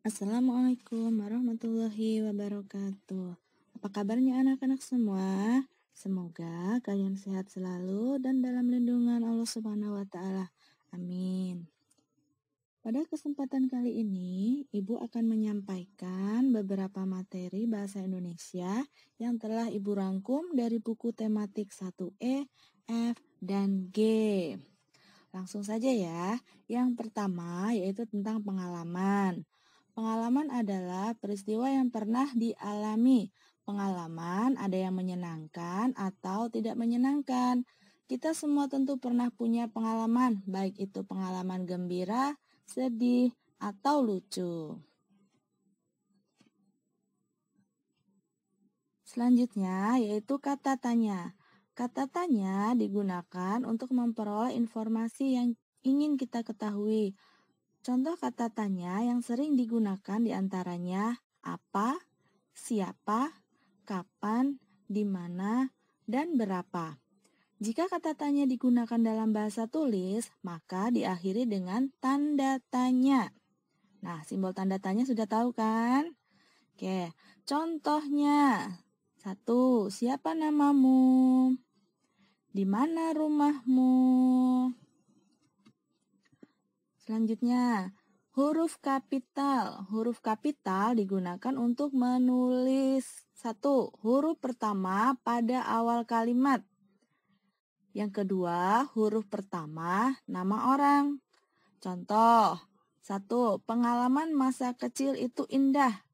Assalamualaikum warahmatullahi wabarakatuh. Apa kabarnya anak-anak semua? Semoga kalian sehat selalu dan dalam lindungan Allah Subhanahu wa taala. Amin. Pada kesempatan kali ini, Ibu akan menyampaikan beberapa materi bahasa Indonesia yang telah Ibu rangkum dari buku tematik 1E, F, dan G. Langsung saja ya. Yang pertama yaitu tentang pengalaman. Pengalaman adalah peristiwa yang pernah dialami. Pengalaman ada yang menyenangkan atau tidak menyenangkan. Kita semua tentu pernah punya pengalaman, baik itu pengalaman gembira, sedih, atau lucu. Selanjutnya yaitu kata tanya. Kata tanya digunakan untuk memperoleh informasi yang ingin kita ketahui Contoh kata tanya yang sering digunakan diantaranya apa, siapa, kapan, di mana, dan berapa. Jika kata tanya digunakan dalam bahasa tulis, maka diakhiri dengan tanda tanya. Nah, simbol tanda tanya sudah tahu kan? Oke, contohnya. Satu, siapa namamu? Di mana rumahmu? Selanjutnya, huruf kapital. Huruf kapital digunakan untuk menulis satu huruf pertama pada awal kalimat. Yang kedua, huruf pertama nama orang. Contoh, satu pengalaman masa kecil itu indah.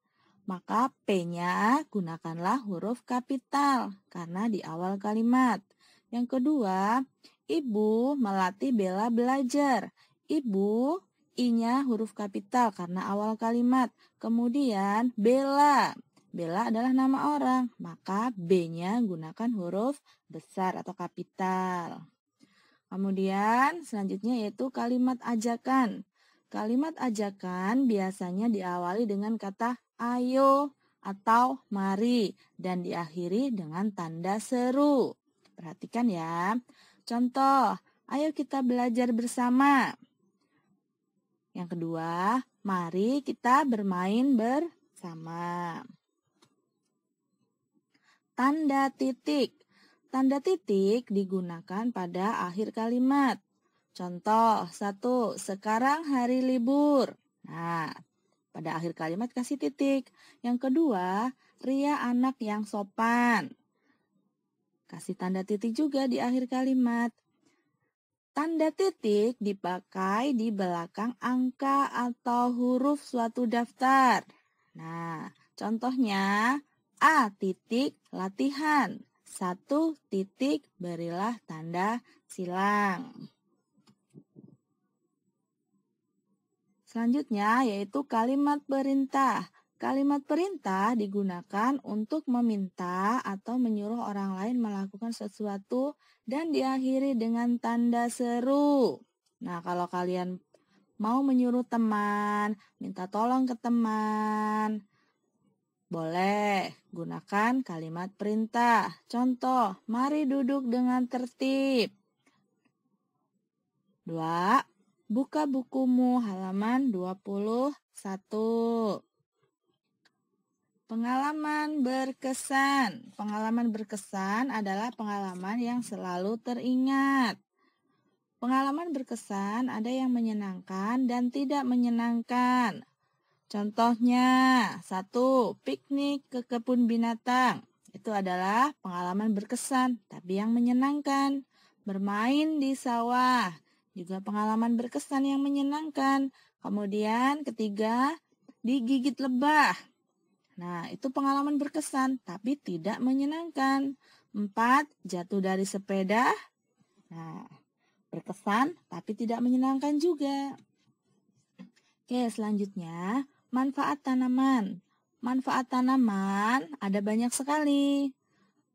Maka P-nya gunakanlah huruf kapital karena di awal kalimat. Yang kedua, ibu melatih Bella belajar. Ibu, I-nya huruf kapital karena awal kalimat. Kemudian Bella. Bella adalah nama orang, maka B-nya gunakan huruf besar atau kapital. Kemudian selanjutnya yaitu kalimat ajakan. Kalimat ajakan biasanya diawali dengan kata ayo atau mari dan diakhiri dengan tanda seru. Perhatikan ya. Contoh, ayo kita belajar bersama. Yang kedua, mari kita bermain bersama. Tanda titik. Tanda titik digunakan pada akhir kalimat. Contoh, satu, sekarang hari libur. Nah, pada akhir kalimat kasih titik. Yang kedua, Ria anak yang sopan. Kasih tanda titik juga di akhir kalimat. Tanda titik dipakai di belakang angka atau huruf suatu daftar. Nah, contohnya A titik latihan. Satu titik berilah tanda silang. Selanjutnya yaitu kalimat perintah. Kalimat perintah digunakan untuk meminta atau menyuruh orang lain melakukan sesuatu dan diakhiri dengan tanda seru. Nah, kalau kalian mau menyuruh teman, minta tolong ke teman, boleh gunakan kalimat perintah. Contoh, mari duduk dengan tertib. Dua, Buka bukumu halaman 21. Pengalaman berkesan. Pengalaman berkesan adalah pengalaman yang selalu teringat. Pengalaman berkesan ada yang menyenangkan dan tidak menyenangkan. Contohnya, satu, piknik ke kebun binatang. Itu adalah pengalaman berkesan, tapi yang menyenangkan. Bermain di sawah, juga pengalaman berkesan yang menyenangkan. Kemudian ketiga, digigit lebah Nah, itu pengalaman berkesan tapi tidak menyenangkan. empat Jatuh dari sepeda. Nah, berkesan tapi tidak menyenangkan juga. Oke, selanjutnya manfaat tanaman. Manfaat tanaman ada banyak sekali.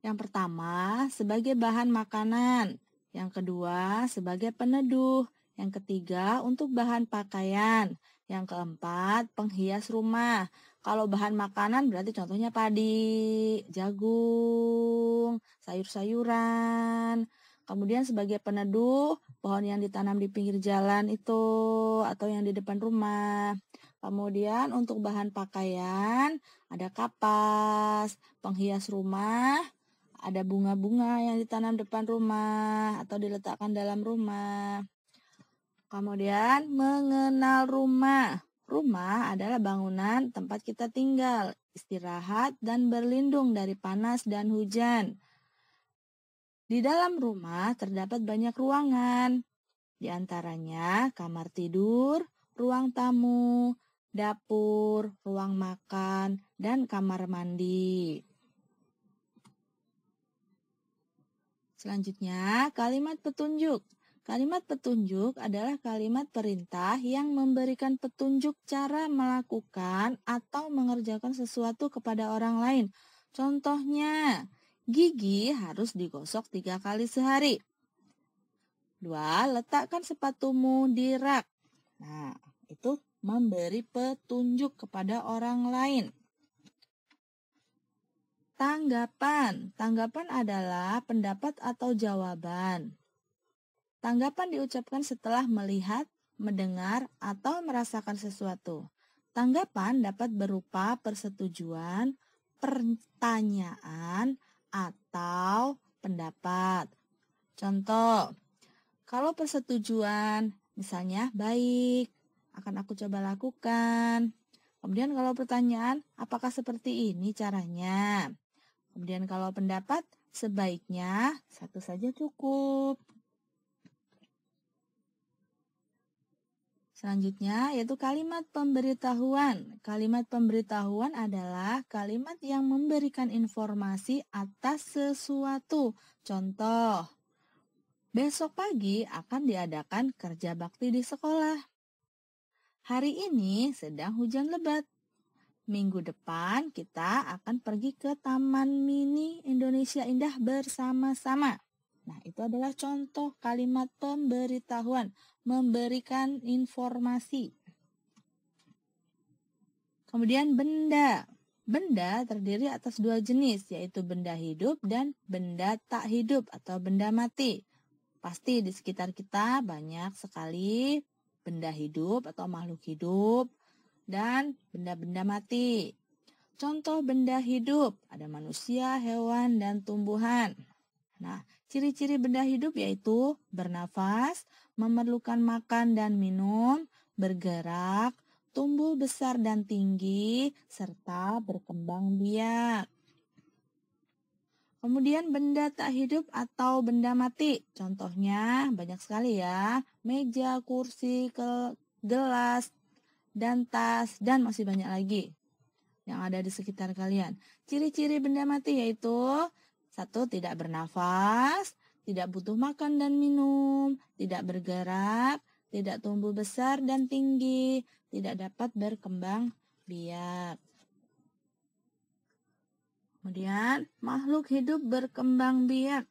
Yang pertama, sebagai bahan makanan. Yang kedua, sebagai peneduh. Yang ketiga, untuk bahan pakaian. Yang keempat, penghias rumah. Kalau bahan makanan berarti contohnya padi, jagung, sayur-sayuran. Kemudian sebagai peneduh, pohon yang ditanam di pinggir jalan itu atau yang di depan rumah. Kemudian untuk bahan pakaian, ada kapas, penghias rumah, ada bunga-bunga yang ditanam depan rumah atau diletakkan dalam rumah. Kemudian mengenal rumah. Rumah adalah bangunan tempat kita tinggal, istirahat, dan berlindung dari panas dan hujan. Di dalam rumah terdapat banyak ruangan, di antaranya kamar tidur, ruang tamu, dapur, ruang makan, dan kamar mandi. Selanjutnya, kalimat petunjuk Kalimat petunjuk adalah kalimat perintah yang memberikan petunjuk cara melakukan atau mengerjakan sesuatu kepada orang lain. Contohnya, gigi harus digosok tiga kali sehari. Dua, letakkan sepatumu di rak. Nah, itu memberi petunjuk kepada orang lain. Tanggapan. Tanggapan adalah pendapat atau jawaban. Tanggapan diucapkan setelah melihat, mendengar, atau merasakan sesuatu. Tanggapan dapat berupa persetujuan, pertanyaan, atau pendapat. Contoh, kalau persetujuan, misalnya baik, akan aku coba lakukan. Kemudian kalau pertanyaan, apakah seperti ini caranya? Kemudian kalau pendapat, sebaiknya satu saja cukup. Selanjutnya yaitu kalimat pemberitahuan. Kalimat pemberitahuan adalah kalimat yang memberikan informasi atas sesuatu. Contoh, besok pagi akan diadakan kerja bakti di sekolah. Hari ini sedang hujan lebat. Minggu depan kita akan pergi ke Taman Mini Indonesia Indah bersama-sama. Nah, itu adalah contoh kalimat pemberitahuan memberikan informasi. Kemudian benda. Benda terdiri atas dua jenis, yaitu benda hidup dan benda tak hidup atau benda mati. Pasti di sekitar kita banyak sekali benda hidup atau makhluk hidup dan benda-benda mati. Contoh benda hidup, ada manusia, hewan, dan tumbuhan. Nah, ciri-ciri benda hidup yaitu bernafas, memerlukan makan dan minum, bergerak, tumbuh besar dan tinggi, serta berkembang biak. Kemudian benda tak hidup atau benda mati. Contohnya banyak sekali ya. Meja, kursi, gelas, dan tas, dan masih banyak lagi yang ada di sekitar kalian. Ciri-ciri benda mati yaitu satu tidak bernafas, tidak butuh makan dan minum, tidak bergerak, tidak tumbuh besar dan tinggi, tidak dapat berkembang biak. Kemudian, makhluk hidup berkembang biak.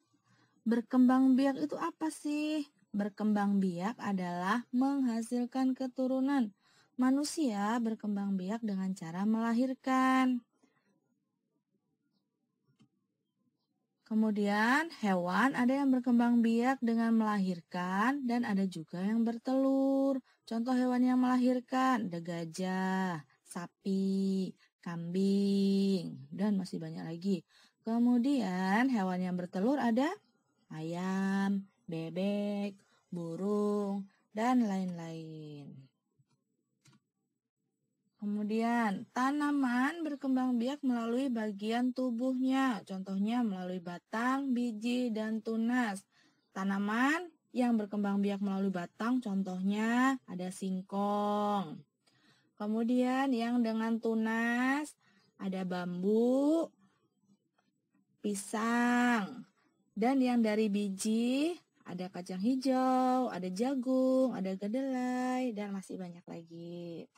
Berkembang biak itu apa sih? Berkembang biak adalah menghasilkan keturunan. Manusia berkembang biak dengan cara melahirkan. Kemudian hewan ada yang berkembang biak dengan melahirkan dan ada juga yang bertelur. Contoh hewan yang melahirkan ada gajah, sapi, kambing, dan masih banyak lagi. Kemudian hewan yang bertelur ada ayam, bebek, burung, dan lain-lain. Kemudian, tanaman berkembang biak melalui bagian tubuhnya, contohnya melalui batang, biji, dan tunas. Tanaman yang berkembang biak melalui batang, contohnya ada singkong. Kemudian yang dengan tunas ada bambu, pisang, dan yang dari biji ada kacang hijau, ada jagung, ada kedelai, dan masih banyak lagi.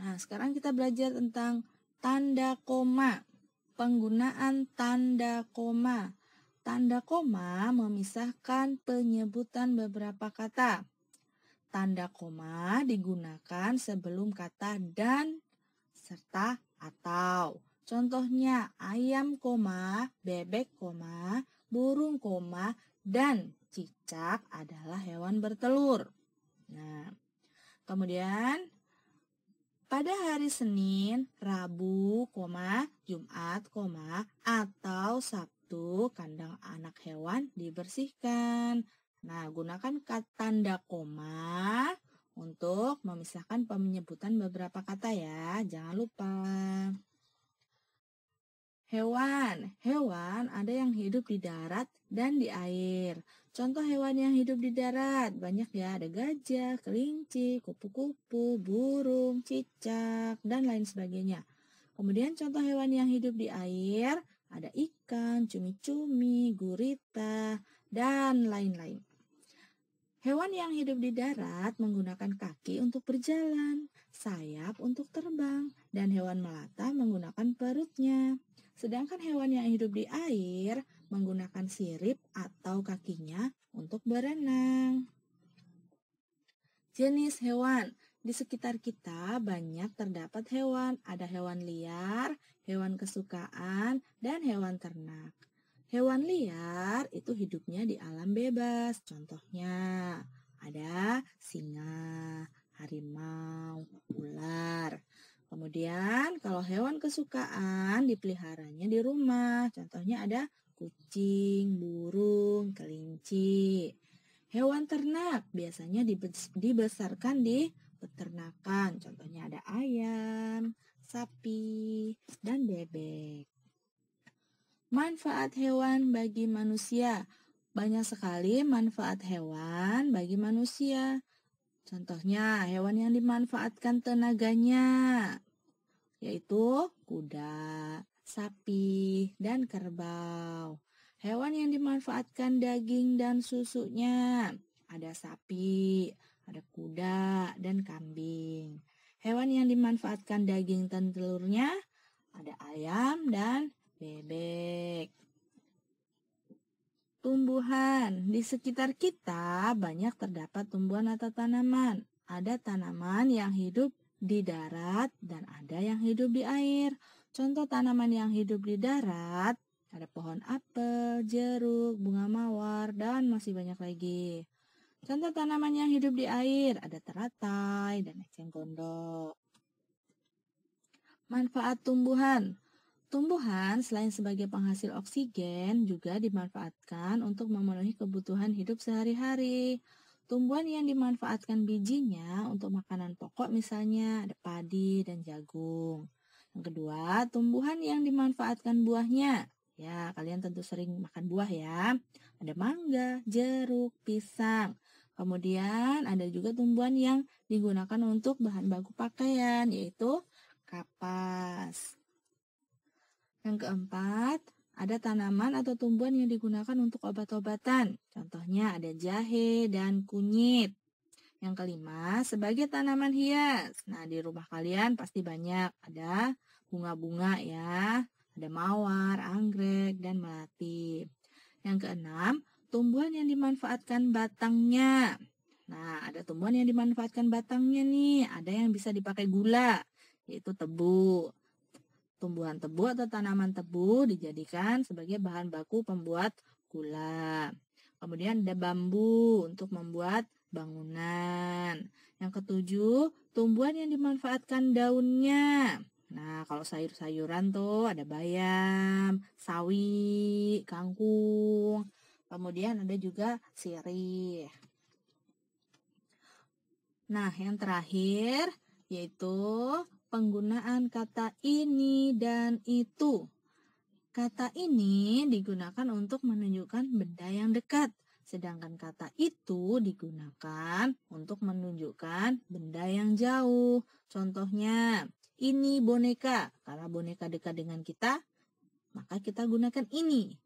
Nah, sekarang kita belajar tentang tanda koma. Penggunaan tanda koma. Tanda koma memisahkan penyebutan beberapa kata. Tanda koma digunakan sebelum kata dan serta atau. Contohnya ayam koma, bebek koma, burung koma, dan cicak adalah hewan bertelur. Nah, kemudian pada hari Senin, Rabu, Jumat, atau Sabtu kandang anak hewan dibersihkan. Nah, gunakan kata tanda koma untuk memisahkan penyebutan beberapa kata ya. Jangan lupa. Hewan, hewan ada yang hidup di darat dan di air. Contoh hewan yang hidup di darat banyak ya, ada gajah, kelinci, kupu-kupu, burung, cicak, dan lain sebagainya. Kemudian contoh hewan yang hidup di air ada ikan, cumi-cumi, gurita, dan lain-lain. Hewan yang hidup di darat menggunakan kaki untuk berjalan, sayap untuk terbang, dan hewan melata menggunakan perutnya. Sedangkan hewan yang hidup di air menggunakan sirip atau kakinya untuk berenang. Jenis hewan di sekitar kita banyak terdapat hewan, ada hewan liar, hewan kesukaan, dan hewan ternak. Hewan liar itu hidupnya di alam bebas, contohnya ada singa, harimau, ular. Kemudian kalau hewan kesukaan dipeliharanya di rumah, contohnya ada kucing, burung, kelinci. Hewan ternak biasanya dibesarkan di peternakan. Contohnya ada ayam, sapi, dan bebek. Manfaat hewan bagi manusia. Banyak sekali manfaat hewan bagi manusia. Contohnya hewan yang dimanfaatkan tenaganya, yaitu kuda, sapi, dan kerbau. Hewan yang dimanfaatkan daging dan susunya ada sapi, ada kuda, dan kambing. Hewan yang dimanfaatkan daging dan telurnya ada ayam dan bebek. Tumbuhan di sekitar kita banyak terdapat tumbuhan atau tanaman. Ada tanaman yang hidup di darat dan ada yang hidup di air. Contoh tanaman yang hidup di darat ada pohon apel, jeruk, bunga mawar, dan masih banyak lagi. Contoh tanaman yang hidup di air ada teratai dan eceng gondok. Manfaat tumbuhan. Tumbuhan selain sebagai penghasil oksigen juga dimanfaatkan untuk memenuhi kebutuhan hidup sehari-hari. Tumbuhan yang dimanfaatkan bijinya untuk makanan pokok misalnya ada padi dan jagung. Yang kedua, tumbuhan yang dimanfaatkan buahnya. Ya, kalian tentu sering makan buah ya. Ada mangga, jeruk, pisang. Kemudian ada juga tumbuhan yang digunakan untuk bahan baku pakaian, yaitu kapas. Yang keempat, ada tanaman atau tumbuhan yang digunakan untuk obat-obatan. Contohnya ada jahe dan kunyit. Yang kelima, sebagai tanaman hias. Nah, di rumah kalian pasti banyak ada bunga-bunga ya. Ada mawar, anggrek, dan melati. Yang keenam, tumbuhan yang dimanfaatkan batangnya. Nah, ada tumbuhan yang dimanfaatkan batangnya nih. Ada yang bisa dipakai gula, yaitu tebu. Tumbuhan tebu atau tanaman tebu dijadikan sebagai bahan baku pembuat gula. Kemudian ada bambu untuk membuat bangunan. Yang ketujuh, tumbuhan yang dimanfaatkan daunnya. Nah, kalau sayur-sayuran tuh ada bayam, sawi, kangkung, kemudian ada juga sirih. Nah, yang terakhir yaitu penggunaan kata ini dan itu. Kata ini digunakan untuk menunjukkan benda yang dekat, sedangkan kata itu digunakan untuk menunjukkan benda yang jauh. Contohnya, ini boneka. Karena boneka dekat dengan kita, maka kita gunakan ini.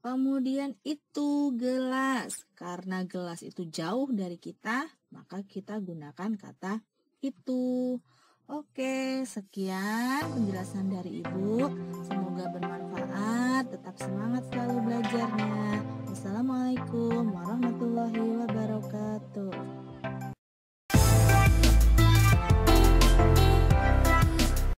Kemudian itu gelas. Karena gelas itu jauh dari kita, maka kita gunakan kata itu. Oke, sekian penjelasan dari Ibu. Semoga bermanfaat. Tetap semangat selalu belajarnya. Wassalamualaikum warahmatullahi wabarakatuh.